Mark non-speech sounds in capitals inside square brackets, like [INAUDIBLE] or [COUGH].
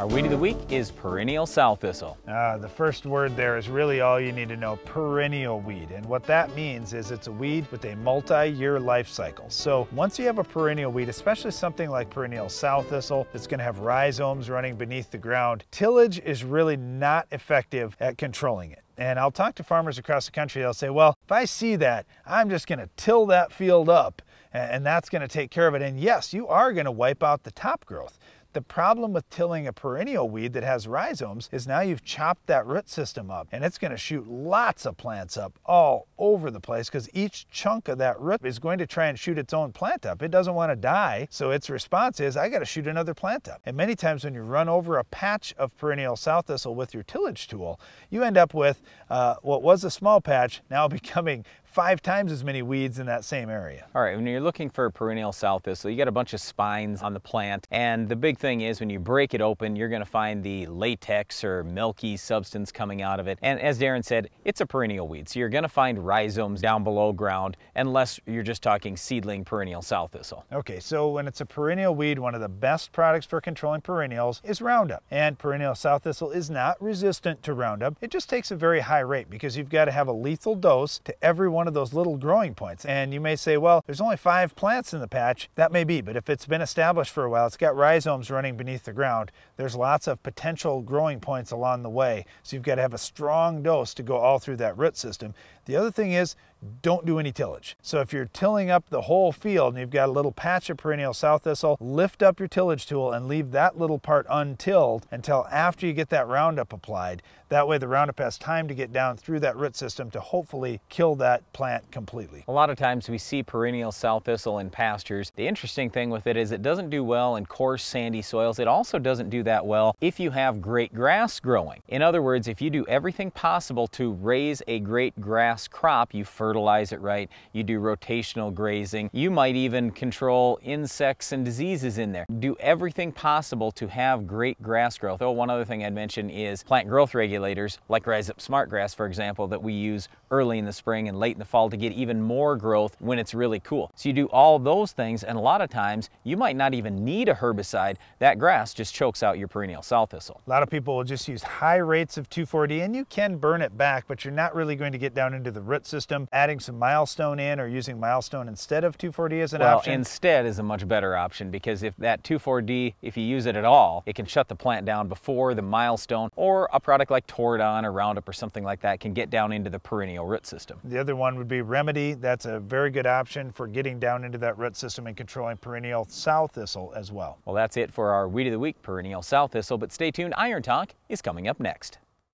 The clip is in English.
Our weed of the week is perennial sow thistle. Uh, the first word there is really all you need to know, perennial weed. And what that means is it's a weed with a multi-year life cycle. So once you have a perennial weed, especially something like perennial sow thistle, it's gonna have rhizomes running beneath the ground, tillage is really not effective at controlling it. And I'll talk to farmers across the country, they'll say, well, if I see that, I'm just gonna till that field up and that's gonna take care of it. And yes, you are gonna wipe out the top growth. The problem with tilling a perennial weed that has rhizomes is now you've chopped that root system up and it's going to shoot lots of plants up all over the place because each chunk of that root is going to try and shoot its own plant up. It doesn't want to die, so its response is, I got to shoot another plant up. And many times when you run over a patch of perennial sow thistle with your tillage tool, you end up with uh, what was a small patch now [LAUGHS] becoming five times as many weeds in that same area. All right, when you're looking for a perennial south thistle, you got a bunch of spines on the plant. And the big thing is when you break it open, you're gonna find the latex or milky substance coming out of it. And as Darren said, it's a perennial weed. So you're gonna find rhizomes down below ground, unless you're just talking seedling perennial south thistle. Okay, so when it's a perennial weed, one of the best products for controlling perennials is Roundup. And perennial south thistle is not resistant to Roundup. It just takes a very high rate because you've gotta have a lethal dose to everyone one of those little growing points. And you may say, well, there's only five plants in the patch. That may be, but if it's been established for a while, it's got rhizomes running beneath the ground. There's lots of potential growing points along the way. So you've got to have a strong dose to go all through that root system. The other thing is don't do any tillage. So if you're tilling up the whole field and you've got a little patch of perennial sow thistle, lift up your tillage tool and leave that little part untilled until after you get that Roundup applied. That way the Roundup has time to get down through that root system to hopefully kill that plant completely. A lot of times we see perennial sow thistle in pastures. The interesting thing with it is it doesn't do well in coarse sandy soils. It also doesn't do that well if you have great grass growing. In other words, if you do everything possible to raise a great grass crop, you first fertilize it right, you do rotational grazing, you might even control insects and diseases in there. Do everything possible to have great grass growth. Oh, one other thing I'd mention is plant growth regulators like Rise Up Smartgrass, for example, that we use early in the spring and late in the fall to get even more growth when it's really cool. So you do all those things and a lot of times you might not even need a herbicide. That grass just chokes out your perennial sow thistle. A lot of people will just use high rates of 2,4-D and you can burn it back, but you're not really going to get down into the root system adding some milestone in or using milestone instead of 2,4-D as an well, option? instead is a much better option because if that 2,4-D, if you use it at all, it can shut the plant down before the milestone or a product like Toradon or Roundup or something like that can get down into the perennial root system. The other one would be Remedy. That's a very good option for getting down into that root system and controlling perennial sow thistle as well. Well, that's it for our Weed of the Week perennial sow thistle, but stay tuned. Iron Talk is coming up next.